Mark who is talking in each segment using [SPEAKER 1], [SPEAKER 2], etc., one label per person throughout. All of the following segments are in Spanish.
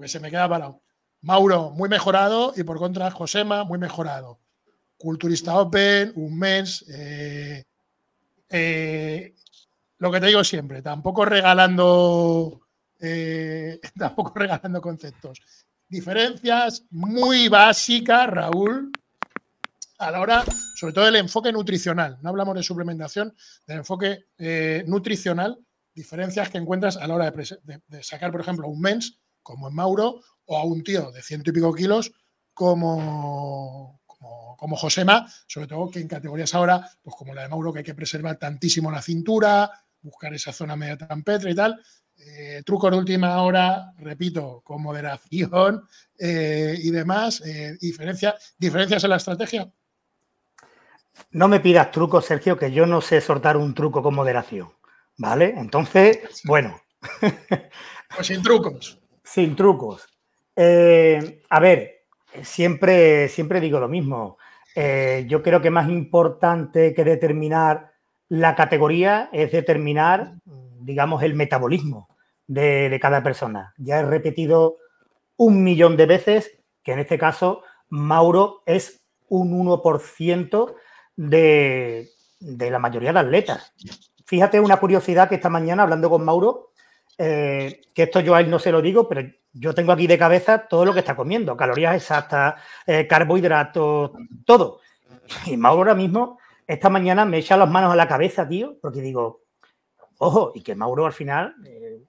[SPEAKER 1] que se me queda parado. Mauro, muy mejorado, y por contra, Josema, muy mejorado. Culturista Open, un mens eh, eh, lo que te digo siempre, tampoco regalando, eh, tampoco regalando conceptos. Diferencias muy básicas, Raúl, a la hora, sobre todo el enfoque nutricional. No hablamos de suplementación, del enfoque nutricional. Diferencias que encuentras a la hora de sacar, por ejemplo, un mens como en Mauro, o a un tío de ciento y pico kilos como, como, como, Josema, sobre todo que en categorías ahora, pues como la de Mauro, que hay que preservar tantísimo la cintura, buscar esa zona media tan petra y tal. Eh, truco trucos de última hora, repito, con moderación eh, y demás. Eh, ¿Diferencias en la estrategia?
[SPEAKER 2] No me pidas trucos, Sergio, que yo no sé soltar un truco con moderación. ¿Vale? Entonces, bueno. Pues sin trucos. Sin trucos. Eh, a ver, siempre, siempre digo lo mismo. Eh, yo creo que más importante que determinar la categoría es determinar, digamos, el metabolismo de, cada persona. Ya he repetido un millón de veces que en este caso Mauro es un 1% de, de la mayoría de atletas. Fíjate una curiosidad que esta mañana hablando con Mauro, eh, que esto yo a él no se lo digo, pero yo tengo aquí de cabeza todo lo que está comiendo, calorías exactas, eh, carbohidratos, todo. Y Mauro ahora mismo, esta mañana me echa las manos a la cabeza, tío, porque digo, ojo, y que Mauro al final, eh,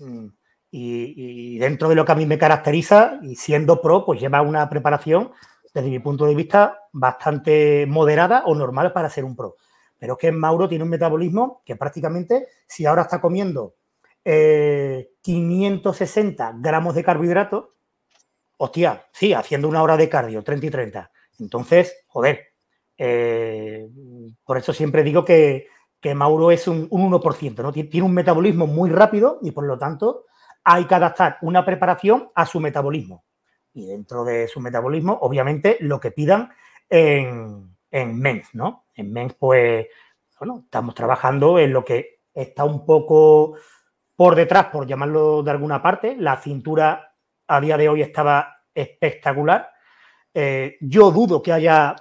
[SPEAKER 2] mm, y, dentro de lo que a mí me caracteriza, y siendo pro, pues lleva una preparación, desde mi punto de vista, bastante moderada o normal para ser un pro. Pero es que Mauro tiene un metabolismo que prácticamente, si ahora está comiendo 560 eh, gramos de carbohidratos, hostia, sí, haciendo una hora de cardio, 30 y 30. Entonces, joder, eh, por eso siempre digo que, Mauro es un, 1%, ¿no? Tiene un metabolismo muy rápido y por lo tanto hay que adaptar una preparación a su metabolismo. Y dentro de su metabolismo, obviamente, lo que pidan en, en MENS, ¿no? En MENS, pues, bueno, estamos trabajando en lo que está un poco por detrás, por llamarlo de alguna parte, la cintura a día de hoy estaba espectacular. Eh, yo dudo que haya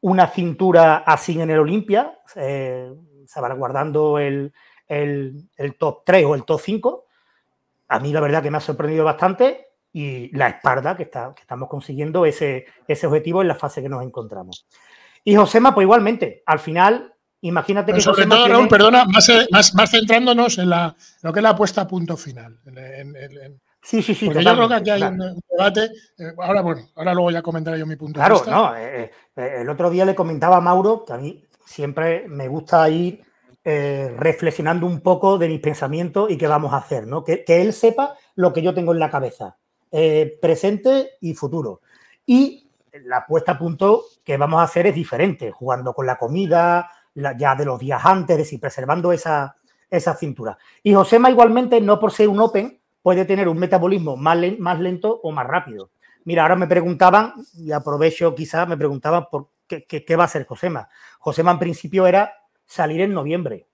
[SPEAKER 2] una cintura así en el Olimpia, Se eh, salvaguardando el, el, top 3 o el top 5. A mí la verdad que me ha sorprendido bastante y la espalda que, está, que estamos consiguiendo ese, ese objetivo en la fase que nos encontramos. Y Josema, pues igualmente, al final Imagínate que. sobre todo, Raúl,
[SPEAKER 1] perdona, más, eh, centrándonos en lo que es la apuesta a punto final.
[SPEAKER 2] Sí, sí, sí. que aquí hay un, debate. Eh, ahora, bueno, ahora luego ya comentaré yo mi punto claro, Claro, no. Eh, el otro día le comentaba a Mauro que a mí siempre me gusta ir reflexionando un poco de mis pensamientos y qué vamos a hacer, ¿no? Que, él sepa lo que yo tengo en la cabeza, presente y futuro. Y la apuesta a punto que vamos a hacer es diferente, jugando con la comida, ya de los días antes, es preservando esa, esa cintura. Y Josema igualmente, no por ser un open, puede tener un metabolismo más, más lento o más rápido. Mira, ahora me preguntaban, y aprovecho quizás, me preguntaban por qué, va a hacer Josema. Josema en principio era salir en noviembre,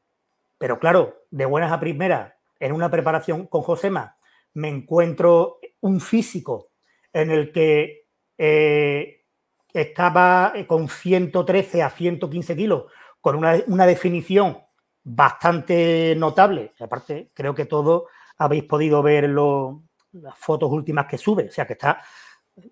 [SPEAKER 2] pero claro, de buenas a primeras, en una preparación con Josema, me encuentro un físico en el que eh, estaba eh, con 113 a 115 kilos con una, definición bastante notable. Aparte, creo que todos habéis podido ver las fotos últimas que sube, o sea que está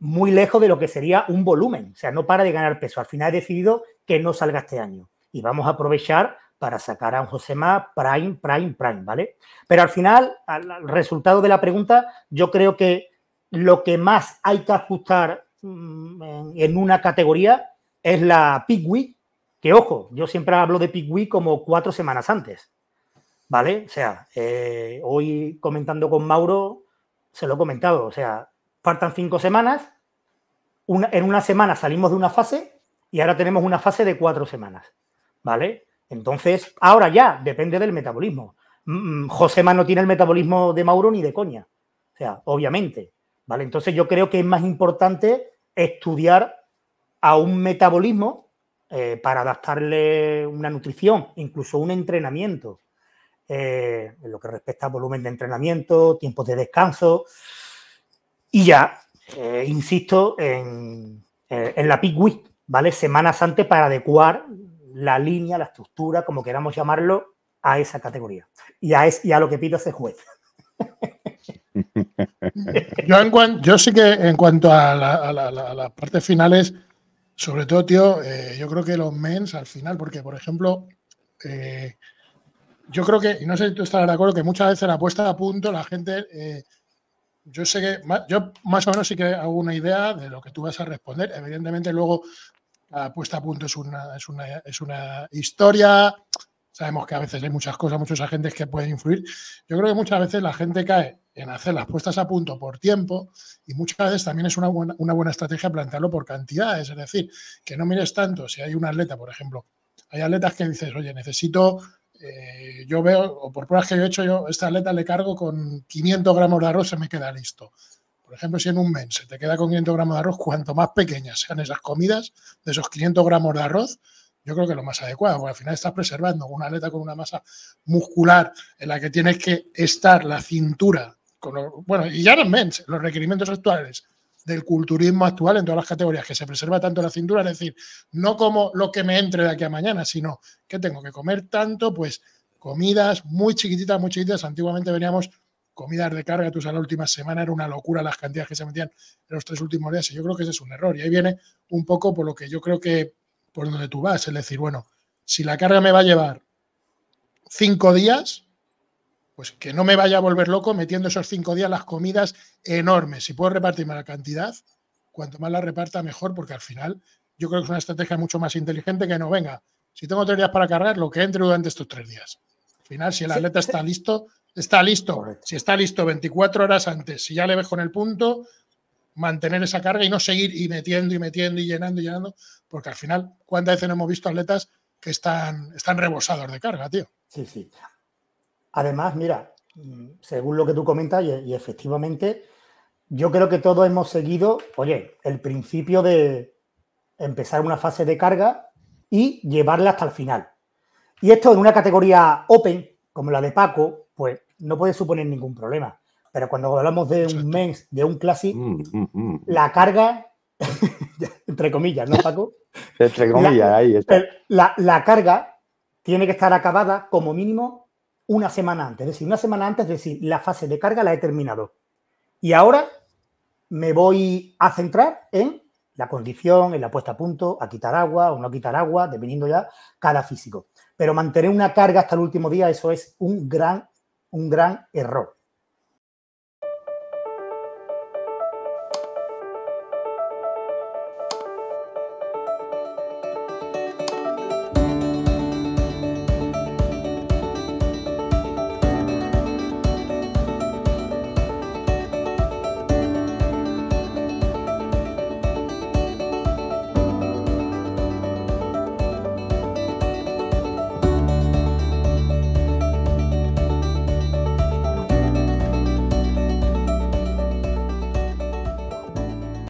[SPEAKER 2] muy lejos de lo que sería un volumen, o sea, no para de ganar peso. Al final he decidido que no salga este año y vamos a aprovechar para sacar a un Josema Prime, Prime, Prime, ¿vale? Pero al final, al, resultado de la pregunta, yo creo que lo que más hay que ajustar mm, en, una categoría es la Pick que ojo, yo siempre hablo de Pigui como cuatro semanas antes. ¿Vale? O sea, eh, hoy comentando con Mauro, se lo he comentado. O sea, faltan cinco semanas. Una, en una semana salimos de una fase y ahora tenemos una fase de cuatro semanas. ¿Vale? Entonces, ahora ya, depende del metabolismo. Mm, mm, Josema no tiene el metabolismo de Mauro ni de coña. O sea, obviamente. ¿Vale? Entonces yo creo que es más importante estudiar a un metabolismo eh, para adaptarle una nutrición, incluso un entrenamiento, eh, en lo que respecta a volumen de entrenamiento, tiempos de descanso. Y ya, eh, insisto, en, la peak week, ¿vale? Semanas antes para adecuar la línea, la estructura, como queramos llamarlo, a esa categoría. Y a, es, y a lo que pido ese juez.
[SPEAKER 1] yo, sí que en cuanto a las partes finales, sobre todo, tío, eh, yo creo que los mens al final, porque, por ejemplo, eh, yo creo que, y no sé si tú estarás de acuerdo, que muchas veces la puesta a punto, la gente, eh, yo sé que, yo más o menos sí que hago una idea de lo que tú vas a responder. Evidentemente, luego la puesta a punto es una, es una, es una historia, Sabemos que a veces hay muchas cosas, muchos agentes que pueden influir. Yo creo que muchas veces la gente cae en hacer las puestas a punto por tiempo y muchas veces también es una buena, estrategia plantearlo por cantidades. Es decir, que no mires tanto si hay un atleta, por ejemplo. Hay atletas que dices, oye, necesito eh, yo veo, o por pruebas que yo he hecho, yo esta atleta le cargo con 500 gramos de arroz, se me queda listo. Por ejemplo, si en un mes se te queda con 500 gramos de arroz, cuanto más pequeñas sean esas comidas de esos 500 gramos de arroz, yo creo que es lo más adecuado, porque al final estás preservando una aleta con una masa muscular en la que tienes que estar la cintura. Con bueno, y ya no mens, los requerimientos actuales del culturismo actual en todas las categorías, que se preserva tanto la cintura, es decir, no como lo que me entre de aquí a mañana, sino que tengo que comer tanto, pues comidas muy chiquititas, muy chiquititas. Antiguamente veníamos comidas de carga, tú sabes, la última semana era una locura las cantidades que se metían en los tres últimos días, y yo creo que ese es un error. Y ahí viene un poco por lo que yo creo que por donde tú vas. Es decir, bueno, si la carga me va a llevar cinco días, pues que no me vaya a volver loco metiendo esos cinco días las comidas enormes. Si puedo repartirme la cantidad, cuanto más la reparta, mejor, porque al final yo creo que es una estrategia mucho más inteligente que no venga. Si tengo tres días para cargar, lo que entre durante estos tres días. Al final, si el atleta está listo, está listo. Si está listo 24 horas antes, si ya le ves con el punto, mantener esa carga y no seguir y metiendo y metiendo y llenando y llenando, porque al final,
[SPEAKER 2] ¿cuántas veces no hemos visto atletas que están, están rebosados de carga, tío? Sí, sí. Además, mira, mm, según lo que tú comentas, y, y efectivamente, yo creo que todos hemos seguido, oye, el principio de empezar una fase de carga y llevarla hasta el final. Y esto en una categoría open, como la de Paco, pues no puede suponer ningún problema pero cuando hablamos de un mens, de un classic, mm, mm, mm, la carga, entre comillas, ¿no, Paco? entre comillas, ahí está. La, la, carga tiene que estar acabada como mínimo una semana antes. Es decir, una semana antes, es decir, la fase de carga la he terminado. Y ahora me voy a centrar en la condición, en la puesta a punto, a quitar agua o no quitar agua, dependiendo ya cada físico. Pero mantener una carga hasta el último día, eso es un gran, un gran error.